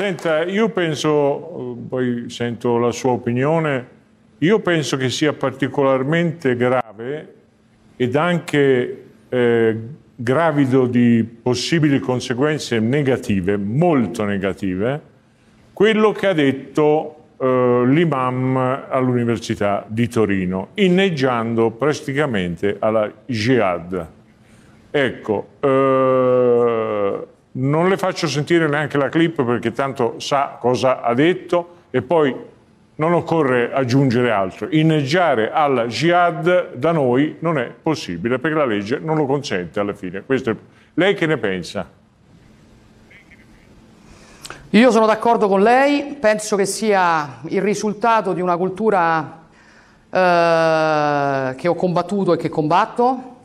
Senta, io penso, poi sento la sua opinione, io penso che sia particolarmente grave ed anche eh, gravido di possibili conseguenze negative, molto negative, quello che ha detto eh, l'imam all'Università di Torino, inneggiando praticamente alla jihad. Ecco, eh, non le faccio sentire neanche la clip perché tanto sa cosa ha detto e poi non occorre aggiungere altro. Inneggiare al jihad da noi non è possibile perché la legge non lo consente alla fine. È... Lei che ne pensa? Io sono d'accordo con lei, penso che sia il risultato di una cultura eh, che ho combattuto e che combatto,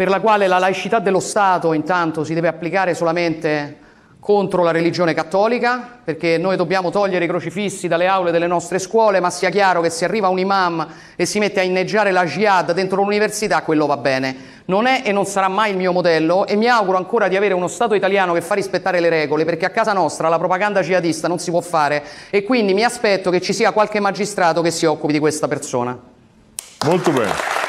per la quale la laicità dello Stato intanto si deve applicare solamente contro la religione cattolica, perché noi dobbiamo togliere i crocifissi dalle aule delle nostre scuole, ma sia chiaro che se arriva un imam e si mette a inneggiare la jihad dentro l'università, quello va bene. Non è e non sarà mai il mio modello e mi auguro ancora di avere uno Stato italiano che fa rispettare le regole, perché a casa nostra la propaganda jihadista non si può fare e quindi mi aspetto che ci sia qualche magistrato che si occupi di questa persona. Molto bene.